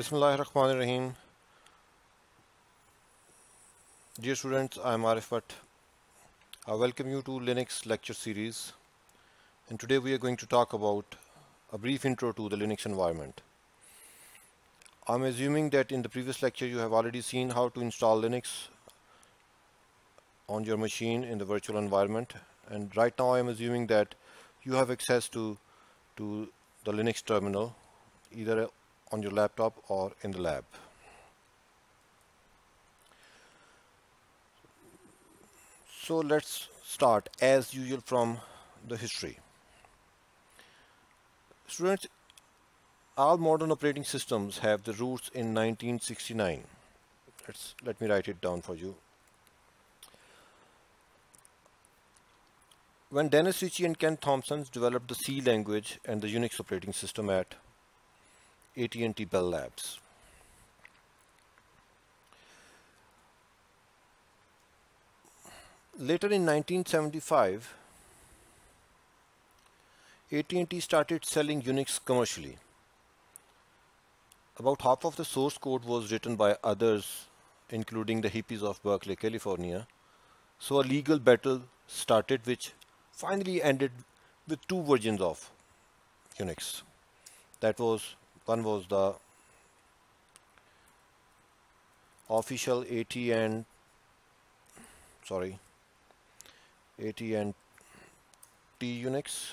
Rahim. Dear students, I am Arif Bhatt. I welcome you to Linux lecture series. And today we are going to talk about a brief intro to the Linux environment. I'm assuming that in the previous lecture you have already seen how to install Linux on your machine in the virtual environment. And right now I'm assuming that you have access to, to the Linux terminal either on your laptop or in the lab. So let's start as usual from the history. Students, all modern operating systems have the roots in 1969. Let's, let me write it down for you. When Dennis Ritchie and Ken Thompson developed the C language and the Unix operating system at AT&T Bell Labs. Later in 1975, AT&T started selling Unix commercially. About half of the source code was written by others, including the hippies of Berkeley, California. So a legal battle started which finally ended with two versions of Unix. That was one was the official AT and sorry AT and T Unix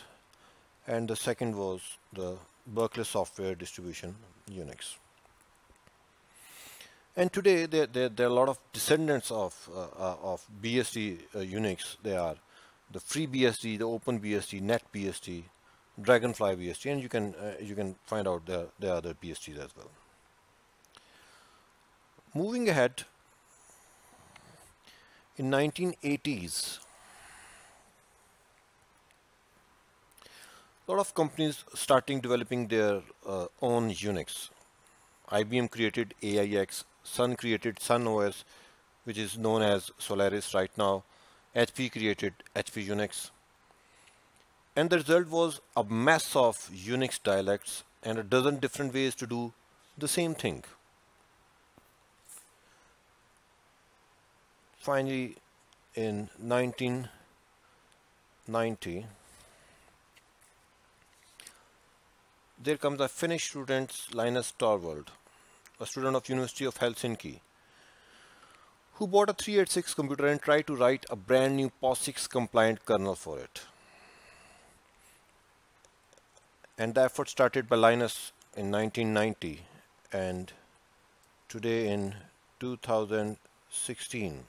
and the second was the Berkeley Software Distribution Unix. And today there, there, there are a lot of descendants of, uh, uh, of BSD uh, Unix. They are the free BSD, the open Net NetBSD, Dragonfly BST and you can uh, you can find out the, the other BSTs as well. Moving ahead in 1980s a lot of companies starting developing their uh, own Unix. IBM created AIX, Sun created Sun OS which is known as Solaris right now, HP created HP Unix and the result was a mess of Unix dialects and a dozen different ways to do the same thing. Finally, in 1990, there comes a Finnish student, Linus Torvald, a student of University of Helsinki, who bought a 386 computer and tried to write a brand new POSIX compliant kernel for it. And the effort started by Linus in 1990 and today in 2016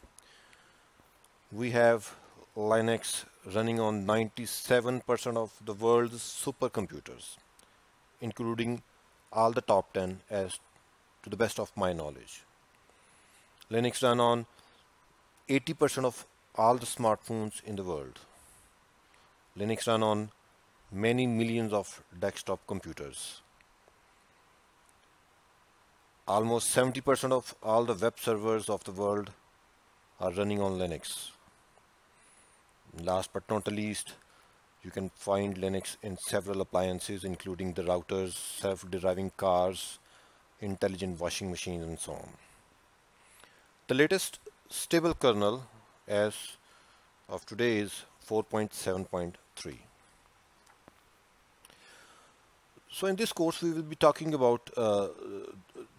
we have Linux running on 97% of the world's supercomputers including all the top 10 as to the best of my knowledge. Linux run on 80% of all the smartphones in the world. Linux run on many millions of desktop computers. Almost 70% of all the web servers of the world are running on Linux. Last but not the least, you can find Linux in several appliances including the routers, self-driving cars, intelligent washing machines and so on. The latest stable kernel as of today is 4.7.3. So in this course we will be talking about uh,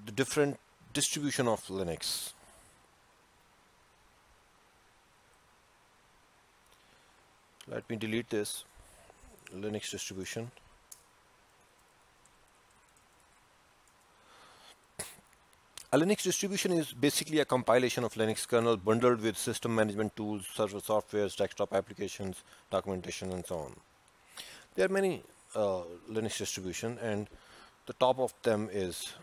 the different distribution of Linux. Let me delete this Linux distribution. A Linux distribution is basically a compilation of Linux kernel bundled with system management tools, server softwares, desktop applications, documentation and so on. There are many uh, Linux distribution and the top of them is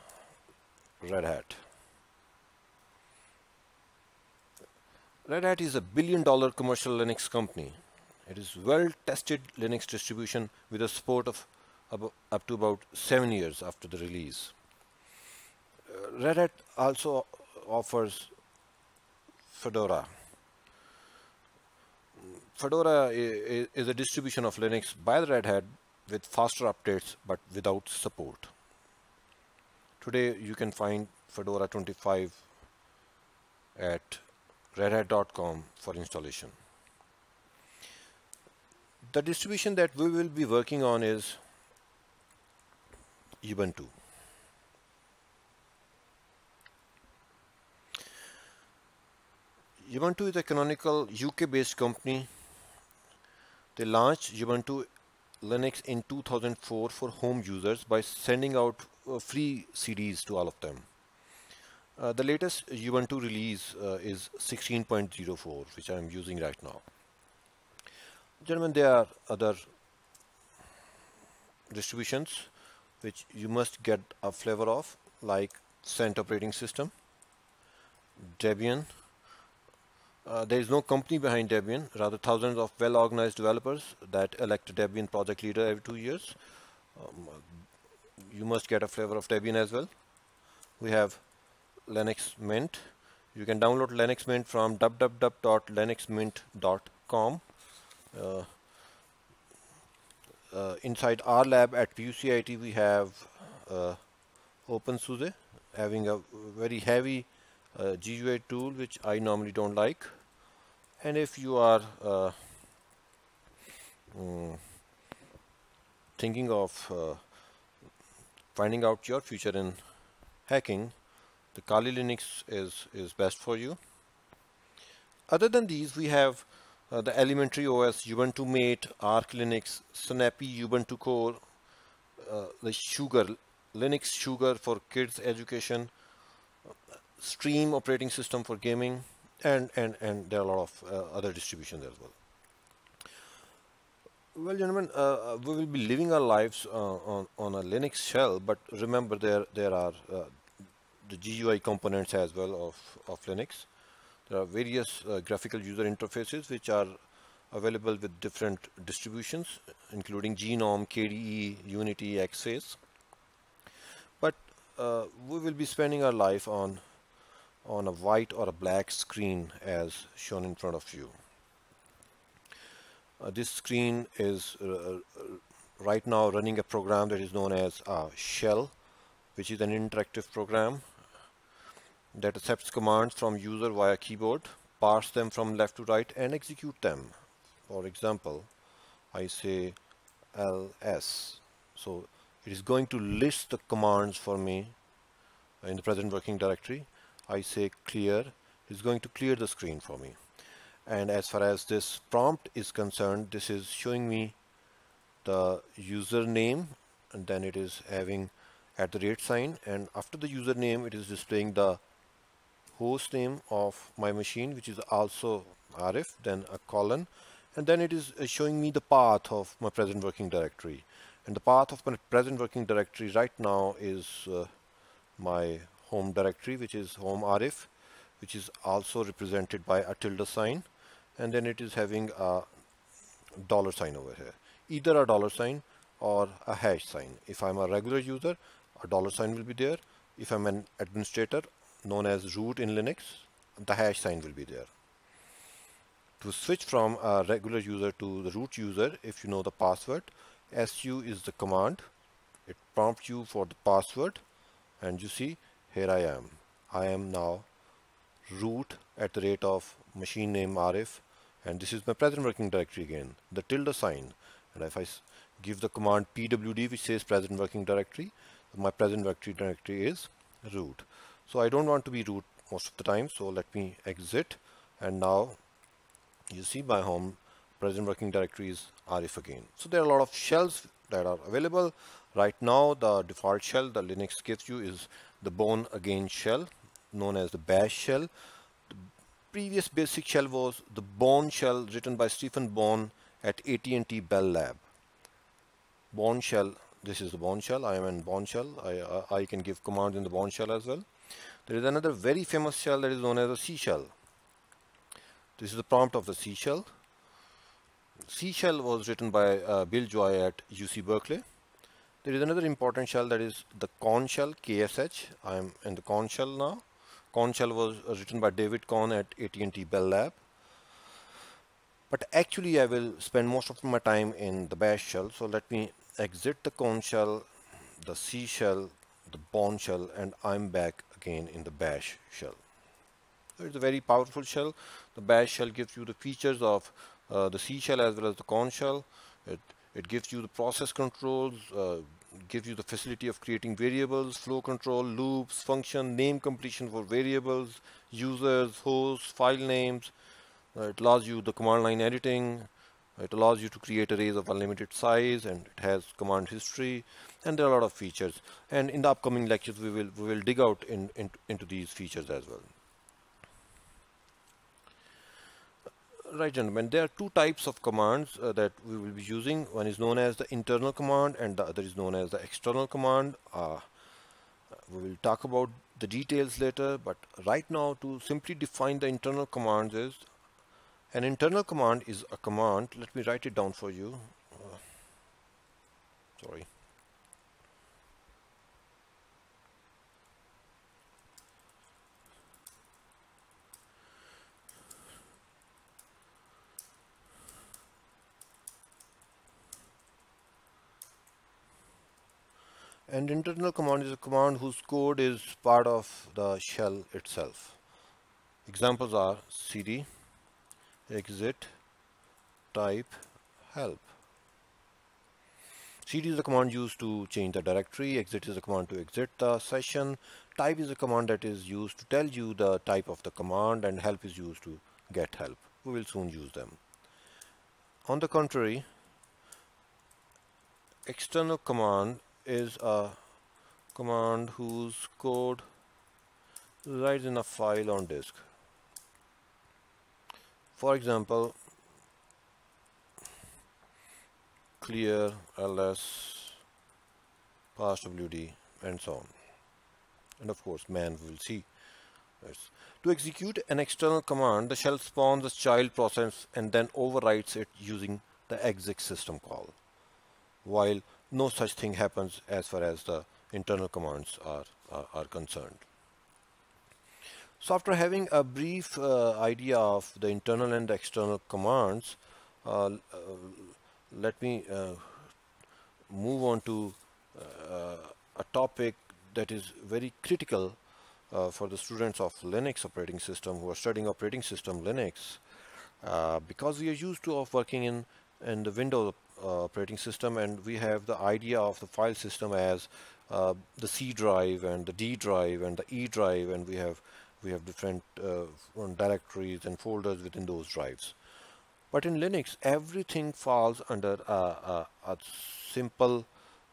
Red Hat. Red Hat is a billion dollar commercial Linux company. It is well tested Linux distribution with a support of up to about seven years after the release. Uh, Red Hat also offers Fedora. Fedora is a distribution of Linux by the Red Hat with faster updates but without support. Today you can find Fedora 25 at redhat.com for installation. The distribution that we will be working on is Ubuntu. Ubuntu is a canonical UK based company. They launched Ubuntu Linux in 2004 for home users by sending out uh, free CDs to all of them. Uh, the latest Ubuntu release uh, is 16.04, which I'm using right now. Gentlemen, there are other distributions which you must get a flavor of, like Cent operating system, Debian, uh, there is no company behind Debian, rather thousands of well-organized developers that elect Debian project leader every two years. Um, you must get a flavor of Debian as well. We have Linux Mint. You can download Linux Mint from www.linuxmint.com. Uh, uh, inside our lab at PUCIT, we have uh, OpenSUSE having a very heavy uh, GUI tool, which I normally don't like and if you are uh, um, thinking of uh, finding out your future in hacking the Kali Linux is is best for you other than these we have uh, the elementary OS Ubuntu Mate Arch Linux Snappy Ubuntu Core uh, the sugar Linux sugar for kids education stream operating system for gaming and and and there are a lot of uh, other distributions as well well gentlemen uh, uh, we will be living our lives uh, on, on a linux shell but remember there there are uh, the GUI components as well of, of Linux. There are various graphical user interfaces which are available with different distributions including GNOME, KDE, Unity, XFACE. But we will be spending our life on on a white or a black screen as shown in front of you. Uh, this screen is uh, uh, right now running a program that is known as uh, shell which is an interactive program that accepts commands from user via keyboard, parse them from left to right and execute them. For example, I say ls. So it is going to list the commands for me in the present working directory I say clear it's going to clear the screen for me and as far as this prompt is concerned this is showing me the username and then it is having at the rate sign and after the username it is displaying the host name of my machine which is also RF then a colon and then it is uh, showing me the path of my present working directory and the path of my present working directory right now is uh, my home directory which is home RF which is also represented by a tilde sign and then it is having a dollar sign over here either a dollar sign or a hash sign if I'm a regular user a dollar sign will be there if I'm an administrator known as root in Linux the hash sign will be there to switch from a regular user to the root user if you know the password su is the command it prompts you for the password and you see here I am. I am now root at the rate of machine name rf and this is my present working directory again, the tilde sign. And if I give the command pwd which says present working directory, my present working directory is root. So I don't want to be root most of the time, so let me exit and now you see my home present working directory is rf again. So there are a lot of shells that are available. Right now the default shell the Linux gives you is the born again shell known as the bash shell the previous basic shell was the born shell written by stephen born at at&t bell lab born shell this is the born shell i am in born shell i i can give commands in the born shell as well there is another very famous shell that is known as C shell this is the prompt of the C shell. C shell was written by uh, Bill Joy at UC Berkeley. There is another important shell that is the Con shell, KSH. I am in the Con shell now. Con shell was written by David Con at AT&T Bell Lab. But actually I will spend most of my time in the bash shell. So let me exit the Con shell, the C shell, the Bond shell, and I'm back again in the bash shell. So it's a very powerful shell. The bash shell gives you the features of uh, the C shell as well as the Con shell. It, it gives you the process controls, uh, gives you the facility of creating variables, flow control, loops, function, name completion for variables, users, hosts, file names. Uh, it allows you the command line editing. It allows you to create arrays of unlimited size and it has command history and there are a lot of features. And in the upcoming lectures, we will, we will dig out in, in, into these features as well. right gentlemen, there are two types of commands uh, that we will be using. One is known as the internal command and the other is known as the external command. Uh, we will talk about the details later, but right now to simply define the internal commands is an internal command is a command. Let me write it down for you. Uh, sorry. and internal command is a command whose code is part of the shell itself examples are cd exit type help cd is a command used to change the directory exit is a command to exit the session type is a command that is used to tell you the type of the command and help is used to get help we will soon use them on the contrary external command is a command whose code resides in a file on disk. For example, clear ls passwd and so on. And of course, man will see. Yes. To execute an external command, the shell spawns a child process and then overwrites it using the exec system call. While no such thing happens as far as the internal commands are, are, are concerned. So after having a brief uh, idea of the internal and the external commands, uh, uh, let me uh, move on to uh, a topic that is very critical uh, for the students of Linux operating system who are studying operating system Linux because we are used to of working in in the Windows uh, operating system and we have the idea of the file system as uh, the C drive and the D drive and the E drive and we have we have different uh, directories and folders within those drives but in Linux everything falls under a, simple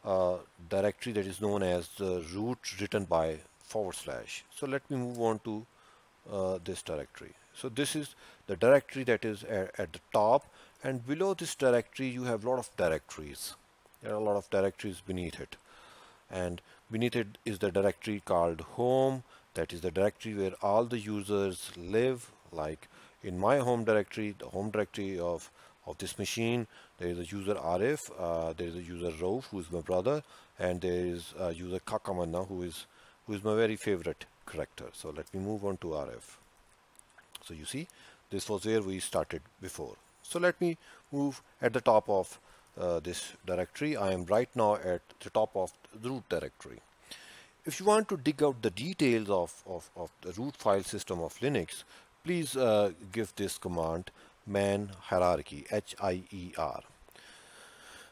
uh, directory that is known as the root written by forward slash so let me move on to uh, this directory so this is the directory that is at, at the top and below this directory you have a lot of directories there are a lot of directories beneath it and beneath it is the directory called home that is the directory where all the users live like in my home directory the home directory of of this machine there is a user Arif uh, there is a user Rauf who is my brother and there is a user Kakamana who is who is my very favorite character so let me move on to Arif so you see this was where we started before so let me move at the top of uh, this directory. I am right now at the top of the root directory. If you want to dig out the details of, of, of the root file system of Linux, please uh, give this command man hierarchy, H-I-E-R.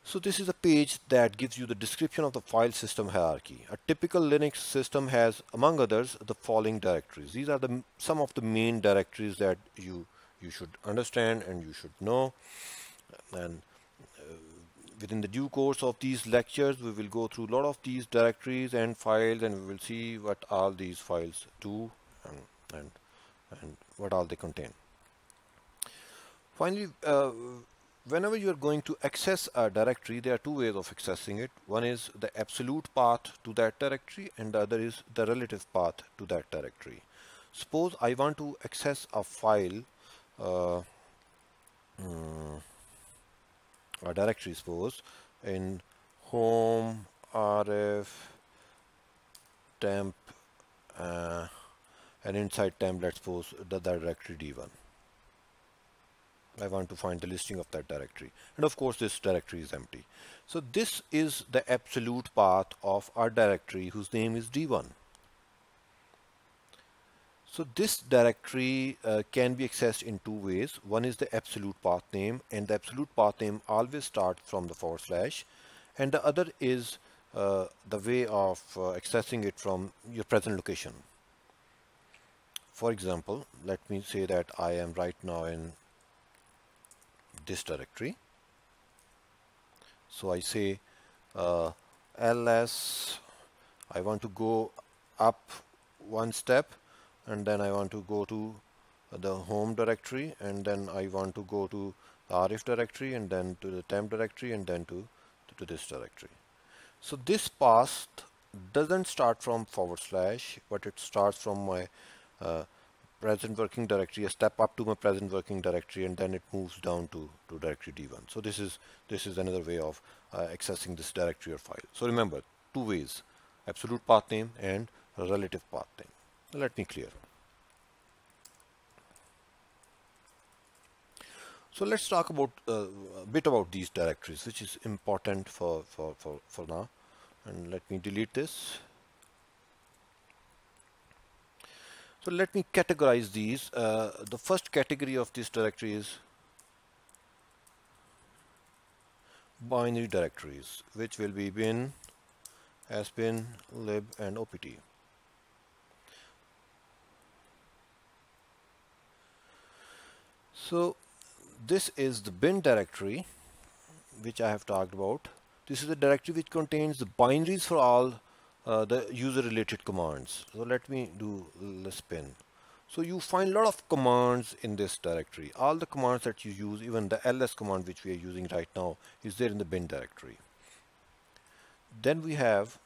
So this is a page that gives you the description of the file system hierarchy. A typical Linux system has, among others, the following directories. These are the some of the main directories that you you should understand and you should know and uh, within the due course of these lectures we will go through a lot of these directories and files and we will see what all these files do and, and, and what all they contain finally uh, whenever you are going to access a directory there are two ways of accessing it one is the absolute path to that directory and the other is the relative path to that directory suppose i want to access a file uh, um, directory suppose in home rf temp uh, and inside temp let's suppose the directory d1 I want to find the listing of that directory and of course this directory is empty so this is the absolute path of our directory whose name is d1 so this directory uh, can be accessed in two ways. One is the absolute path name and the absolute path name always starts from the forward slash and the other is uh, the way of uh, accessing it from your present location. For example, let me say that I am right now in this directory. So I say uh, ls, I want to go up one step and then I want to go to the home directory and then I want to go to the RF directory and then to the temp directory and then to, to, this directory. So this path doesn't start from forward slash but it starts from my uh, present working directory a step up to my present working directory and then it moves down to, to directory D1. So this is this is another way of uh, accessing this directory or file. So remember two ways absolute path name and relative path name let me clear so let's talk about uh, a bit about these directories which is important for for for, for now and let me delete this so let me categorize these uh, the first category of this directory is binary directories which will be bin, sbin, lib and opt So this is the bin directory which I have talked about. This is the directory which contains the binaries for all uh, the user related commands. So let me do the bin. So you find a lot of commands in this directory. All the commands that you use, even the ls command which we are using right now is there in the bin directory. Then we have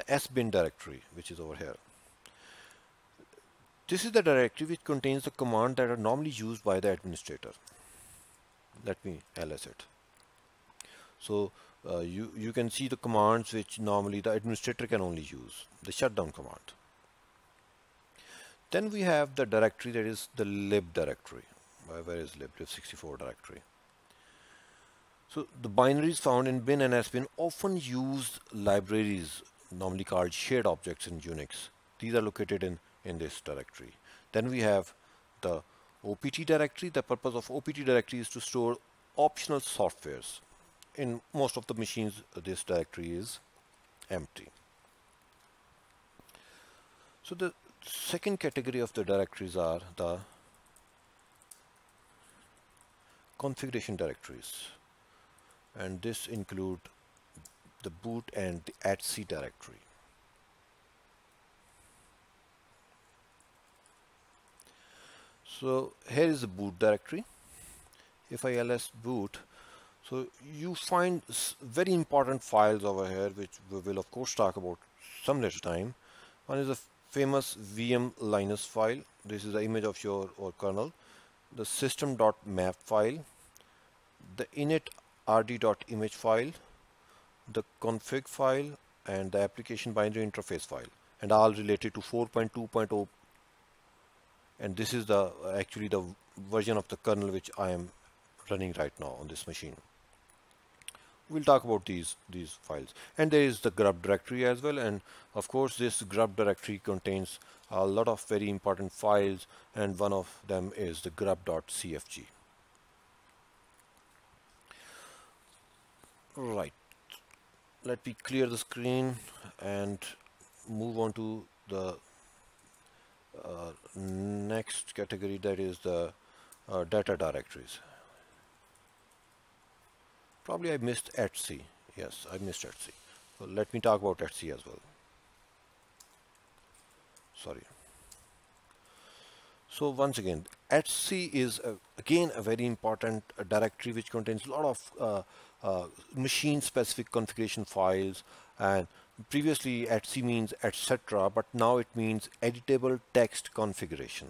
the sbin directory which is over here. This is the directory which contains the commands that are normally used by the administrator. Let me ls it. So uh, you, you can see the commands which normally the administrator can only use, the shutdown command. Then we have the directory that is the lib directory. Where is lib? Lib64 directory. So the binaries found in bin and sbin often used libraries, normally called shared objects in Unix. These are located in in this directory. Then we have the OPT directory. The purpose of OPT directory is to store optional softwares. In most of the machines, this directory is empty. So the second category of the directories are the configuration directories. And this include the boot and the atc directory. so here is the boot directory if I ls boot so you find very important files over here which we will of course talk about some later time one is a famous VM Linux file this is the image of your or kernel the system.map file the init rd.image file the config file and the application binary interface file and all related to 4.2.0 and this is the actually the version of the kernel which I am running right now on this machine we'll talk about these these files and there is the grub directory as well and of course this grub directory contains a lot of very important files and one of them is the grub.cfg right let me clear the screen and move on to the uh, next category that is the uh, data directories. Probably I missed Etsy. Yes, I missed Etsy. So let me talk about Etsy as well. Sorry. So once again, Etsy is a, uh, again a very important uh, directory which contains a lot of uh, machine specific configuration files and previously at C means etc but now it means editable text configuration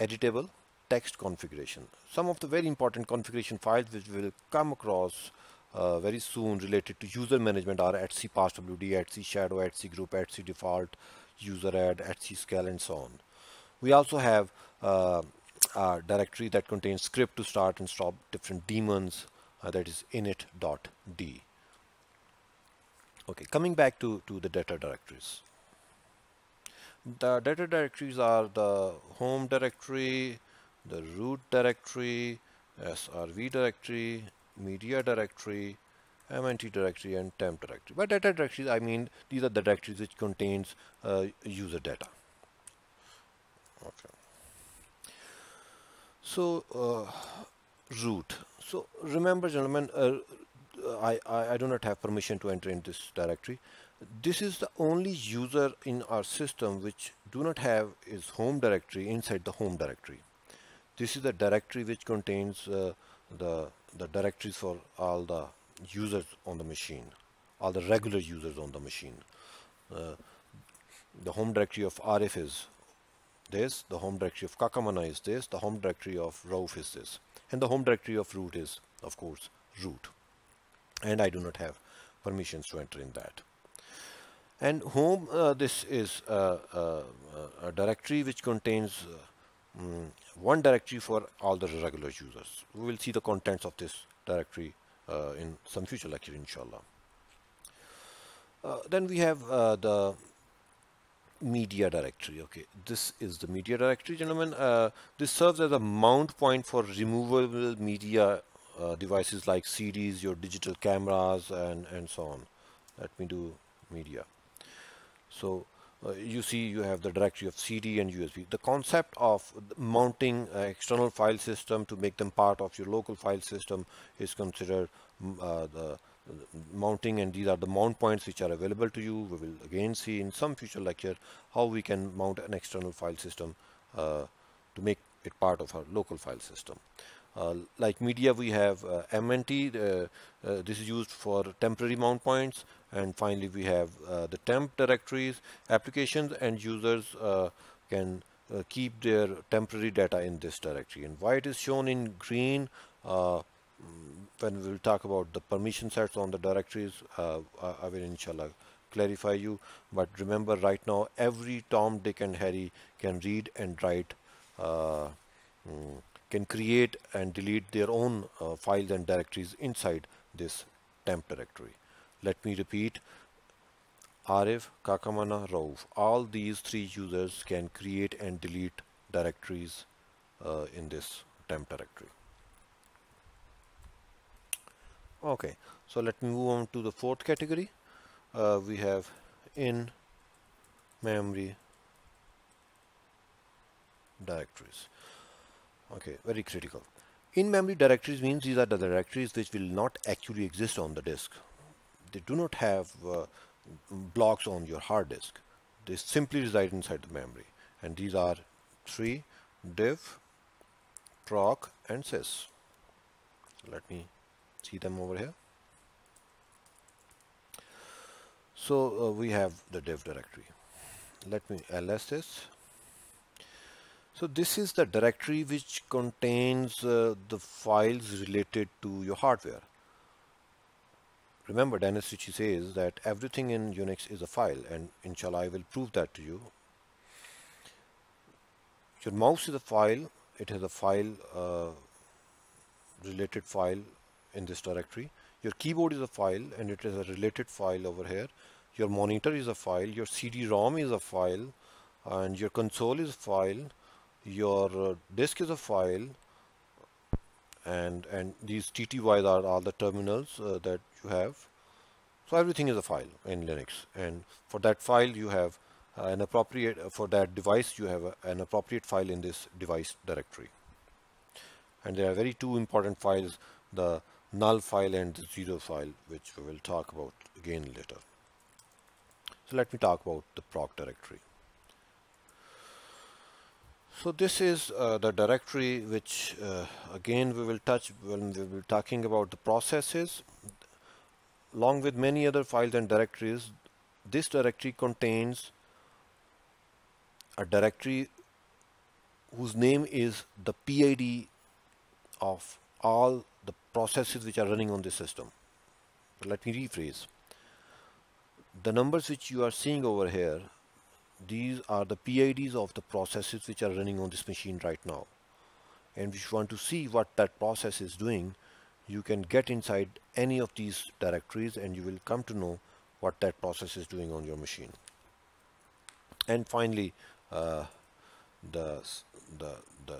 editable text configuration some of the very important configuration files which will come across uh, very soon related to user management are at C passwd at C shadow at C group at C default user add at C scale and so on we also have uh, a directory that contains script to start and stop different daemons uh, that is init.d Okay, coming back to, to the data directories. The data directories are the home directory, the root directory, SRV directory, media directory, MNT directory, and temp directory. By data directories, I mean these are the directories which contains uh, user data. Okay. So uh, root. So remember, gentlemen, uh, I, I, I do not have permission to enter in this directory. This is the only user in our system which do not have his home directory inside the home directory. This is the directory which contains uh, the, the directories for all the users on the machine, all the regular users on the machine. Uh, the home directory of RF is this, the home directory of Kakamana is this, the home directory of Rauf is this, and the home directory of root is, of course, root and I do not have permissions to enter in that and home uh, this is a, uh, a, uh, a, directory which contains uh, mm, one directory for all the regular users we will see the contents of this directory uh, in some future lecture inshallah uh, then we have the media directory okay this is the media directory gentlemen this serves as a mount point for removable media uh, devices like CDs, your digital cameras, and, and so on. Let me do media. So uh, you see you have the directory of CD and USB. The concept of mounting uh, external file system to make them part of your local file system is considered mm, uh, the, the mounting and these are the mount points which are available to you. We will again see in some future lecture how we can mount an external file system uh, to make it part of our local file system. Uh, like media, we have uh, MNT. Uh, this is used for temporary mount points. And finally, we have the temp directories, applications, and users can keep their temporary data in this directory. And why it is shown in green, mm, when we'll talk about the permission sets on the directories, I will inshallah clarify you but remember right now every Tom Dick and Harry can read and write uh, mm, can create and delete their own uh, files and directories inside this temp directory. Let me repeat, Arif, Kakamana, Rauf, all these three users can create and delete directories uh, in this temp directory. Okay, so let me move on to the fourth category. Uh, we have in memory directories. Okay, very critical. In-memory directories means these are the directories which will not actually exist on the disk. They do not have uh, blocks on your hard disk. They simply reside inside the memory. And these are 3, div, proc, and sys. Let me see them over here. So uh, we have the dev directory. Let me ls this so this is the directory which contains uh, the files related to your hardware. Remember Dennis Ritchie says that everything in Unix is a file and inshallah I will prove that to you. Your mouse is a file, it has a file, uh, related file in this directory. Your keyboard is a file and it is a related file over here. Your monitor is a file, your CD-ROM is a file and your console is a file your uh, disk is a file and and these TTYs are, are the terminals uh, that you have so everything is a file in Linux and for that file you have uh, an appropriate for that device you have a, an appropriate file in this device directory and there are very two important files the null file and the zero file which we will talk about again later so let me talk about the proc directory so this is uh, the directory which uh, again we will touch when we will be talking about the processes. Along with many other files and directories, this directory contains a directory whose name is the PID of all the processes which are running on this system. let me rephrase. The numbers which you are seeing over here these are the PIDs of the processes which are running on this machine right now. And if you want to see what that process is doing, you can get inside any of these directories and you will come to know what that process is doing on your machine. And finally, uh, the, the, the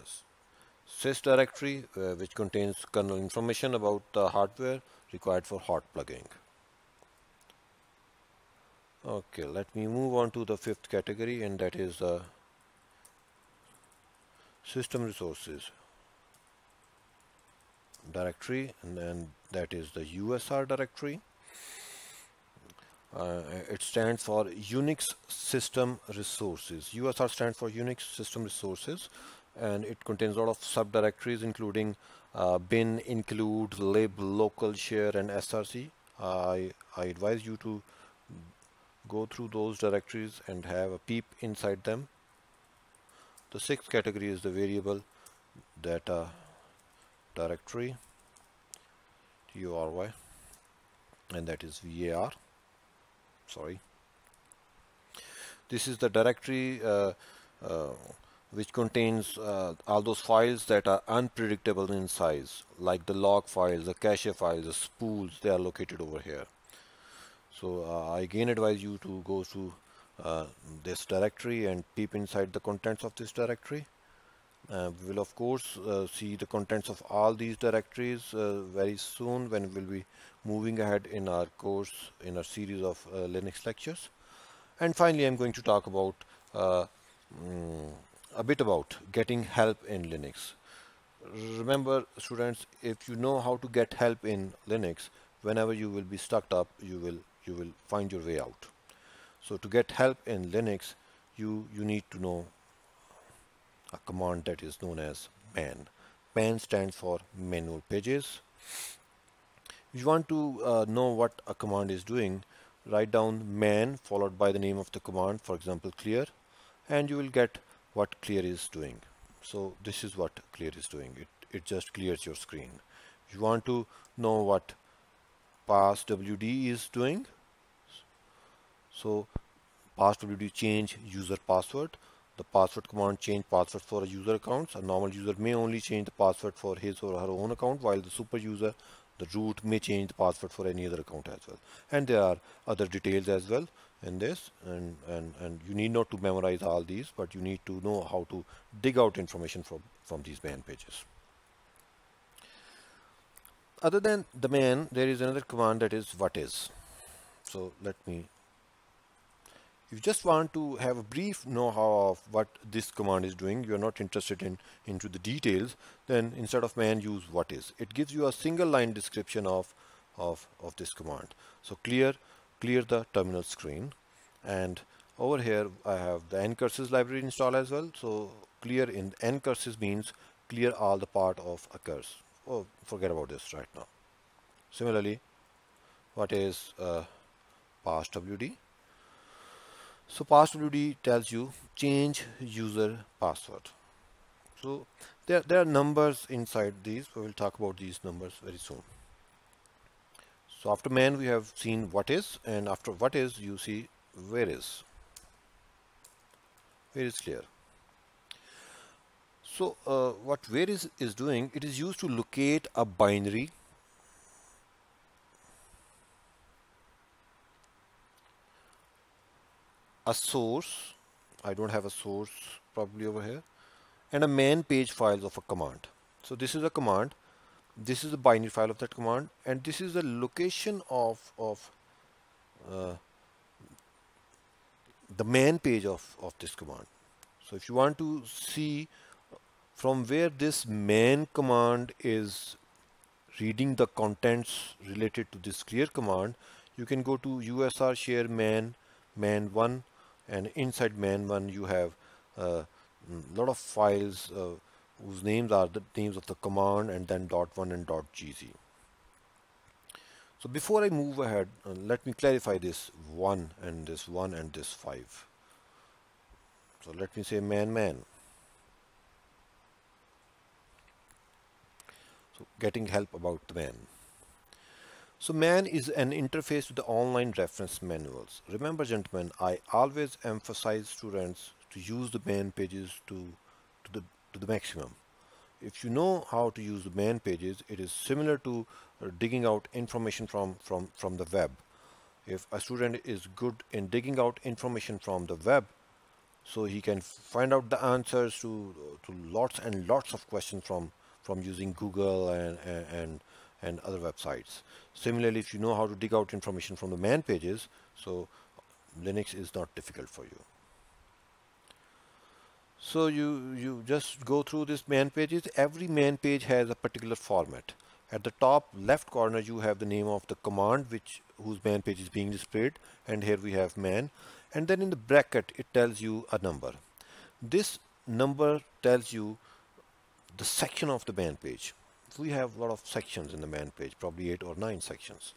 sys directory uh, which contains kernel information about the hardware required for hot plugging okay let me move on to the fifth category and that is the uh, system resources directory and then that is the USR directory uh, it stands for Unix system resources USR stands for Unix system resources and it contains a lot of subdirectories including uh, bin include lib local share and src I, I advise you to go through those directories and have a peep inside them. The sixth category is the variable data directory URY and that is VAR sorry this is the directory uh, uh, which contains uh, all those files that are unpredictable in size like the log files the cache files the spools they are located over here so uh, I again advise you to go to uh, this directory and peep inside the contents of this directory. Uh, we will of course uh, see the contents of all these directories uh, very soon when we'll be moving ahead in our course in a series of uh, Linux lectures. And finally, I'm going to talk about mm, a bit about getting help in Linux. Remember students, if you know how to get help in Linux, whenever you will be stuck up, you will you will find your way out. So to get help in Linux, you, you need to know a command that is known as man. Man stands for manual pages. If you want to uh, know what a command is doing, write down man followed by the name of the command, for example clear, and you will get what clear is doing. So this is what clear is doing. It, it just clears your screen. If you want to know what pass WD is doing. So pass WD change user password. The password command change password for a user accounts. A normal user may only change the password for his or her own account while the super user the root may change the password for any other account as well and there are other details as well in this and and and you need not to memorize all these but you need to know how to dig out information from from these man pages other than the man there is another command that is what is so let me If you just want to have a brief know-how of what this command is doing you're not interested in into the details then instead of man use what is it gives you a single line description of of of this command so clear clear the terminal screen and over here I have the ncurses library installed as well so clear in ncurses means clear all the part of a curse oh forget about this right now similarly what is uh, WD so passwd WD tells you change user password so there, there are numbers inside these we will talk about these numbers very soon so after man we have seen what is and after what is you see where is where is clear so uh, what where is is doing, it is used to locate a binary a source, I don't have a source probably over here, and a main page files of a command. So this is a command, this is the binary file of that command, and this is the location of, of uh, the main page of, of this command. So if you want to see from where this main command is reading the contents related to this clear command you can go to usr share man man1 and inside man1 you have a uh, lot of files uh, whose names are the names of the command and then dot one and dot gz so before I move ahead uh, let me clarify this one and this one and this five so let me say man man getting help about man. So man is an interface to the online reference manuals. Remember gentlemen, I always emphasize students to use the man pages to, to, the, to the maximum. If you know how to use the man pages, it is similar to uh, digging out information from, from, from the web. If a student is good in digging out information from the web, so he can find out the answers to, to lots and lots of questions from from using Google and, and, and other websites. Similarly, if you know how to dig out information from the man pages, so Linux is not difficult for you. So you, you just go through this man pages. Every man page has a particular format. At the top left corner, you have the name of the command which whose man page is being displayed. And here we have man. And then in the bracket, it tells you a number. This number tells you the section of the man page. we have a lot of sections in the man page, probably eight or nine sections.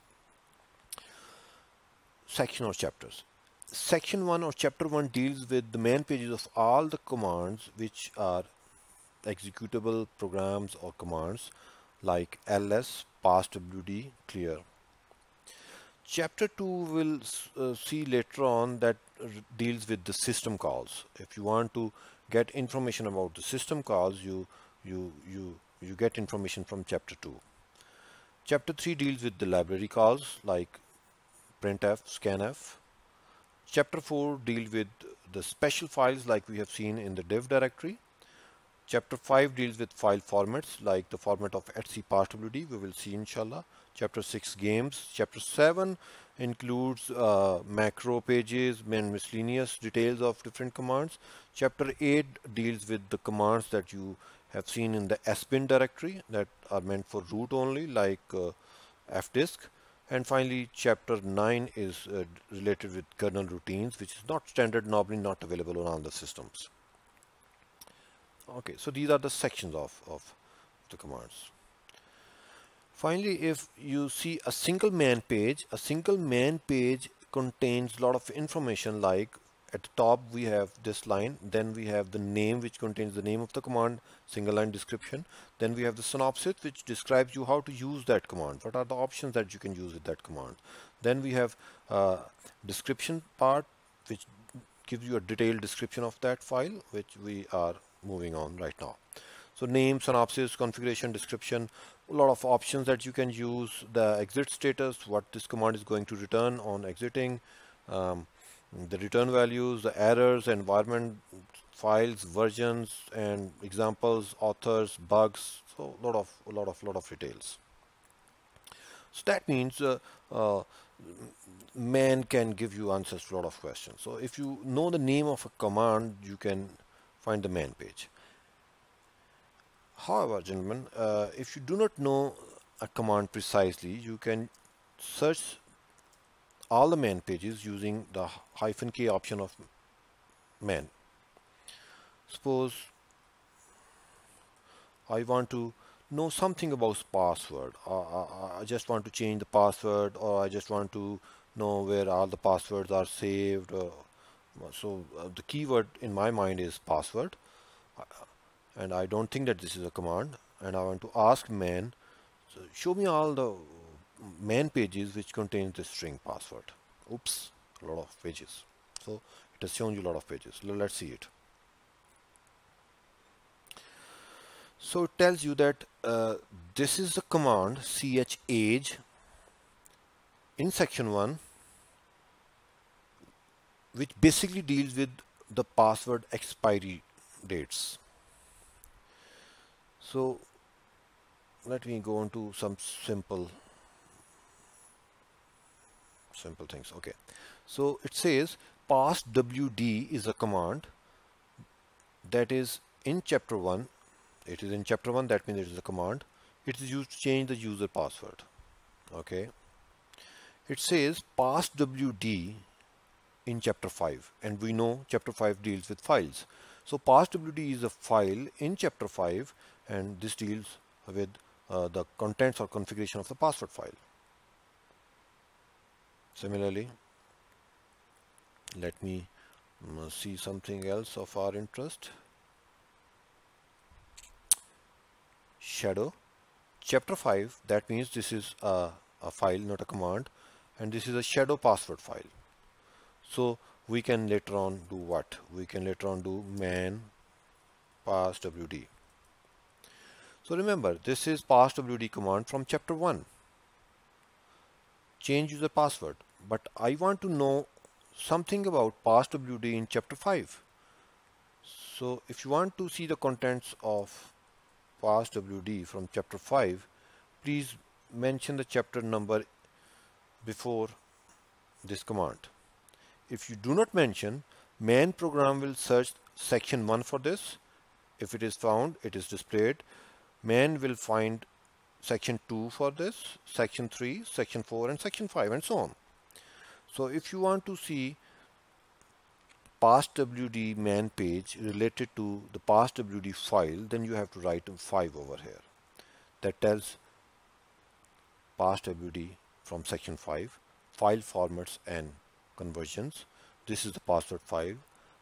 Section or chapters. Section 1 or chapter 1 deals with the man pages of all the commands which are executable programs or commands like ls, passwd, clear. Chapter 2 will uh, see later on that deals with the system calls. If you want to get information about the system calls, you you, you, you get information from chapter 2. Chapter 3 deals with the library calls like printf, scanf. Chapter 4 deals with the special files like we have seen in the dev directory. Chapter 5 deals with file formats like the format of etsy partwd we will see inshallah. Chapter 6 games. Chapter 7 includes uh, macro pages and miscellaneous details of different commands. Chapter 8 deals with the commands that you have seen in the spin directory that are meant for root only like uh, fdisk and finally chapter 9 is uh, related with kernel routines which is not standard normally not available on other systems okay so these are the sections of, of the commands finally if you see a single man page a single man page contains a lot of information like at the top we have this line then we have the name which contains the name of the command single line description then we have the synopsis which describes you how to use that command what are the options that you can use with that command then we have uh, description part which gives you a detailed description of that file which we are moving on right now so name synopsis configuration description a lot of options that you can use the exit status what this command is going to return on exiting um, the return values, the errors, environment files, versions, and examples, authors, bugs. So a lot of a lot of lot of details. So that means uh, uh, man can give you answers to a lot of questions. So if you know the name of a command, you can find the man page. However, gentlemen, uh, if you do not know a command precisely, you can search all the man pages using the hyphen k option of man. Suppose I want to know something about password. I, I just want to change the password or I just want to know where all the passwords are saved. so uh, the keyword in my mind is password and I don't think that this is a command and I want to ask man show me all the main pages which contains the string password oops a lot of pages so it has shown you a lot of pages let's see it so it tells you that uh, this is the command ch age in section 1 which basically deals with the password expiry dates so let me go on to some simple simple things okay so it says pass WD is a command that is in chapter 1 it is in chapter 1 that means it is a command it is used to change the user password okay it says pass WD in chapter 5 and we know chapter 5 deals with files so pass WD is a file in chapter 5 and this deals with uh, the contents or configuration of the password file Similarly, let me mm, see something else of our interest. Shadow chapter 5 that means this is a, a file not a command and this is a shadow password file. So we can later on do what? We can later on do man pass wd. So remember this is pass wd command from chapter 1 change user password but I want to know something about PassWD in chapter 5 so if you want to see the contents of PassWD from chapter 5 please mention the chapter number before this command if you do not mention main program will search section 1 for this if it is found it is displayed Main will find section 2 for this, section 3, section 4 and section 5 and so on. So if you want to see past WD man page related to the past WD file, then you have to write 5 over here. That tells past WD from section 5, file formats and conversions. This is the password file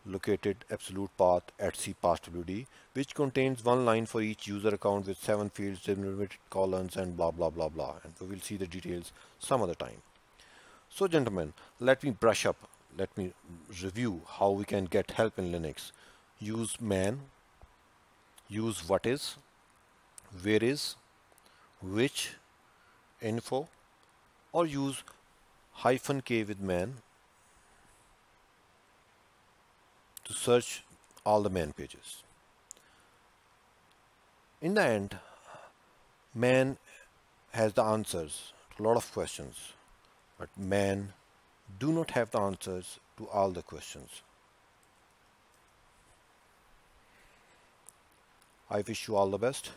located absolute path at cpasswd passwd, which contains one line for each user account with seven fields, limited columns, and blah blah blah blah. And we will see the details some other time. So, gentlemen, let me brush up. Let me review how we can get help in Linux. Use man, use what is, where is, which, info, or use hyphen k with man to search all the man pages. In the end, man has the answers to a lot of questions, but man do not have the answers to all the questions. I wish you all the best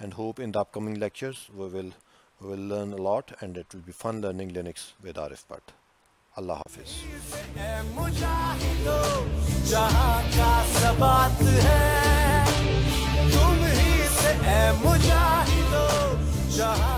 and hope in the upcoming lectures we will, we will learn a lot and it will be fun learning Linux with Arif Bhatt. Allah Hafiz. जहाँ का सबात है तुम ही से है मुझा ही मुजाहिदो जहाँ